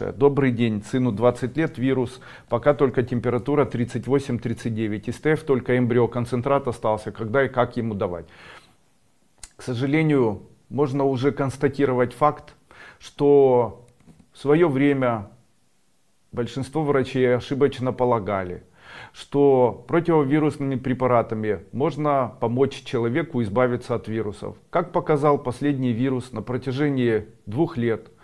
лучшее. Добрый день, сыну 20 лет, вирус, пока только температура 38-39, СТФ только эмбрио концентрат остался, когда и как ему давать. К сожалению, можно уже констатировать факт, что в свое время большинство врачей ошибочно полагали, что противовирусными препаратами можно помочь человеку избавиться от вирусов. Как показал последний вирус на протяжении двух лет –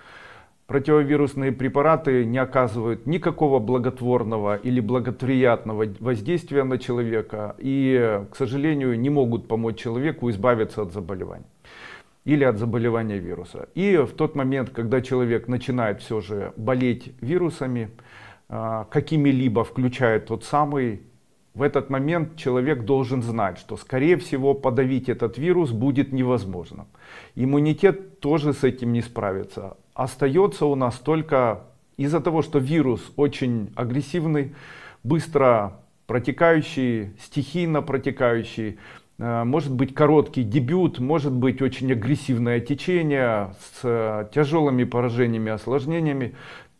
Противовирусные препараты не оказывают никакого благотворного или благоприятного воздействия на человека и, к сожалению, не могут помочь человеку избавиться от заболевания или от заболевания вируса. И в тот момент, когда человек начинает все же болеть вирусами, а, какими-либо включая тот самый в этот момент человек должен знать, что скорее всего подавить этот вирус будет невозможно. Иммунитет тоже с этим не справится. Остается у нас только из-за того, что вирус очень агрессивный, быстро протекающий, стихийно протекающий, э, может быть короткий дебют, может быть очень агрессивное течение с тяжелыми поражениями, осложнениями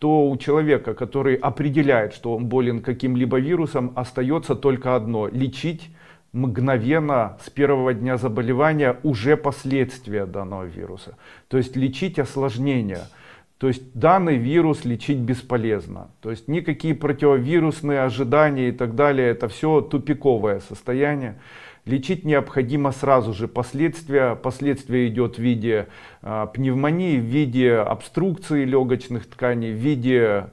то у человека, который определяет, что он болен каким-либо вирусом, остается только одно – лечить мгновенно с первого дня заболевания уже последствия данного вируса. То есть лечить осложнения. То есть данный вирус лечить бесполезно. То есть никакие противовирусные ожидания и так далее, это все тупиковое состояние. Лечить необходимо сразу же последствия. Последствия идет в виде а, пневмонии, в виде обструкции легочных тканей, в виде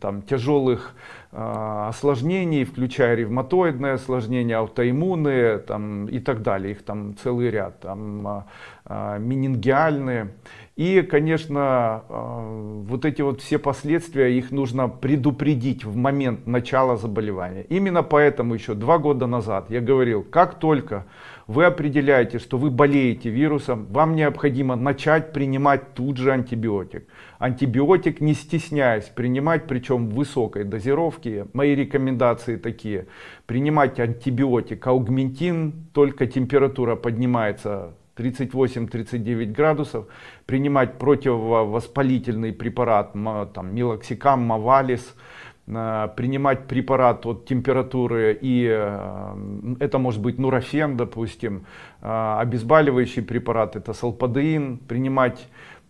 там, тяжелых а, осложнений, включая ревматоидные осложнения, аутоиммунные там, и так далее. Их там целый ряд, там, а, а, менингиальные. И, конечно, вот эти вот все последствия, их нужно предупредить в момент начала заболевания. Именно поэтому еще два года назад я говорил, как только вы определяете, что вы болеете вирусом, вам необходимо начать принимать тут же антибиотик. Антибиотик, не стесняясь, принимать, причем в высокой дозировке, легкие, мои рекомендации такие, принимать антибиотик, аугментин, только температура поднимается 38-39 градусов, принимать противовоспалительный препарат, там, милоксикам, мавалис, э, принимать препарат от температуры и э, это может быть нурофен, допустим, э, обезболивающий препарат, это салпадеин, принимать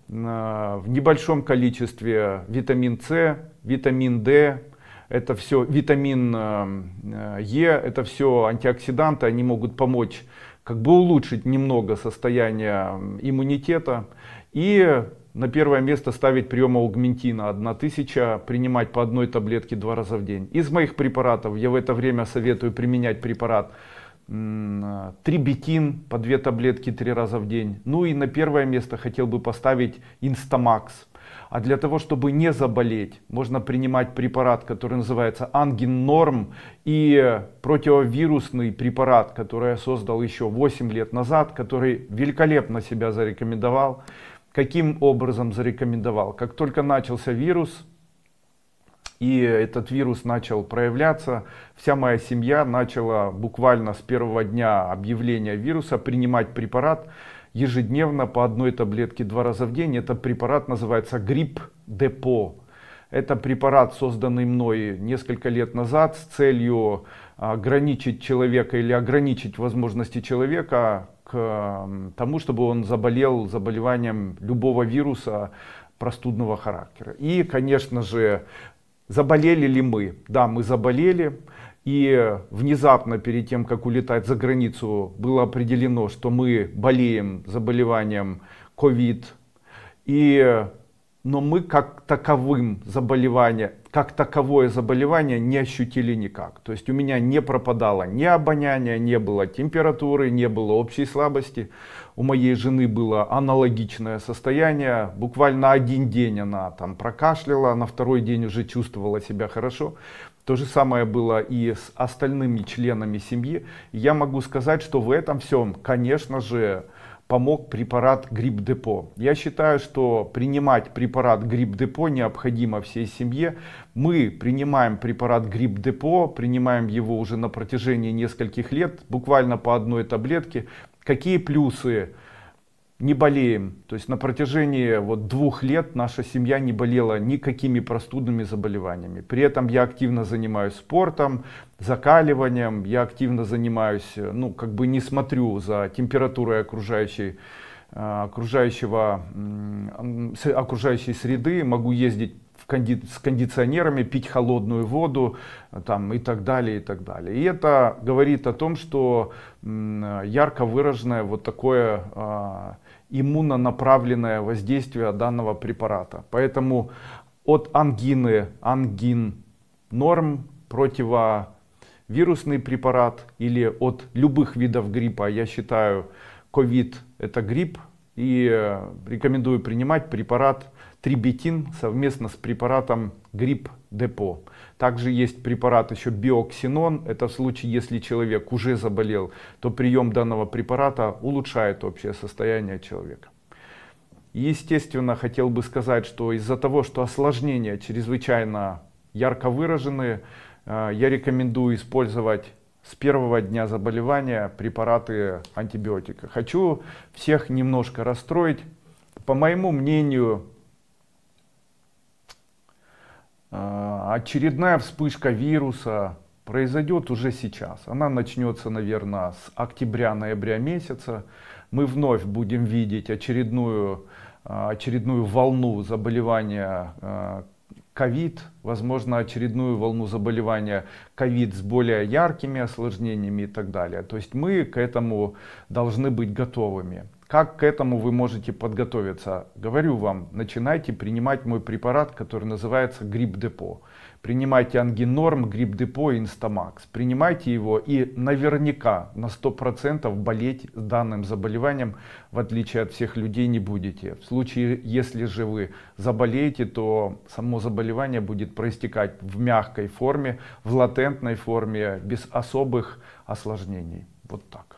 в небольшом количестве витамин С, витамин D, это все витамин э, Е, это все антиоксиданты, они могут помочь как бы улучшить немного состояние иммунитета. И на первое место ставить прием аугментина 1000, принимать по одной таблетке два раза в день. Из моих препаратов я в это время советую применять препарат трибетин по две таблетки три раза в день. Ну и на первое место хотел бы поставить инстамакс. А для того, чтобы не заболеть, можно принимать препарат, который называется ангин-норм и противовирусный препарат, который я создал еще 8 лет назад, который великолепно себя зарекомендовал. Каким образом зарекомендовал? Как только начался вирус, и этот вирус начал проявляться. Вся моя семья начала буквально с первого дня объявления вируса принимать препарат ежедневно по одной таблетке два раза в день. Этот препарат называется грипп депо. Это препарат, созданный мной несколько лет назад с целью ограничить человека или ограничить возможности человека к тому, чтобы он заболел заболеванием любого вируса простудного характера. И, конечно же, Заболели ли мы? Да, мы заболели. И внезапно перед тем, как улетать за границу, было определено, что мы болеем заболеванием COVID. И но мы как таковым заболевание, как таковое заболевание не ощутили никак. То есть у меня не пропадало ни обоняния, не было температуры, не было общей слабости. У моей жены было аналогичное состояние. Буквально один день она там прокашляла, на второй день уже чувствовала себя хорошо. То же самое было и с остальными членами семьи. Я могу сказать, что в этом всем, конечно же, помог препарат грипп-депо. Я считаю, что принимать препарат грипп-депо необходимо всей семье. Мы принимаем препарат грипп-депо, принимаем его уже на протяжении нескольких лет, буквально по одной таблетке. Какие плюсы? не болеем. То есть на протяжении вот двух лет наша семья не болела никакими простудными заболеваниями. При этом я активно занимаюсь спортом, закаливанием, я активно занимаюсь, ну как бы не смотрю за температурой окружающей э, окружающего, окружающей среды, могу ездить с кондиционерами, пить холодную воду э, там, и так далее, и так далее. И это говорит о том, что ярко выраженное вот такое а, иммунонаправленное воздействие данного препарата. Поэтому от ангины, ангин норм, противовирусный препарат или от любых видов гриппа, я считаю, ковид это грипп и э, рекомендую принимать препарат трибетин совместно с препаратом грипп депо. Также есть препарат еще биоксинон. Это в случае, если человек уже заболел, то прием данного препарата улучшает общее состояние человека. Естественно, хотел бы сказать, что из-за того, что осложнения чрезвычайно ярко выражены, э, я рекомендую использовать с первого дня заболевания препараты антибиотика. Хочу всех немножко расстроить. По моему мнению, а, очередная вспышка вируса произойдет уже сейчас. Она начнется, наверное, с октября-ноября месяца. Мы вновь будем видеть очередную, а, очередную волну заболевания а, ковид, возможно, очередную волну заболевания ковид с более яркими осложнениями и так далее. То есть мы к этому должны быть готовыми. Как к этому вы можете подготовиться? Говорю вам, начинайте принимать мой препарат, который называется грипп-депо. Принимайте ангинорм, грипп-депо и инстамакс. Принимайте его и наверняка на сто процентов болеть данным заболеванием, в отличие от всех людей, не будете. В случае, если же вы заболеете, то само заболевание будет проистекать в мягкой форме, в латентной форме, без особых осложнений. Вот так.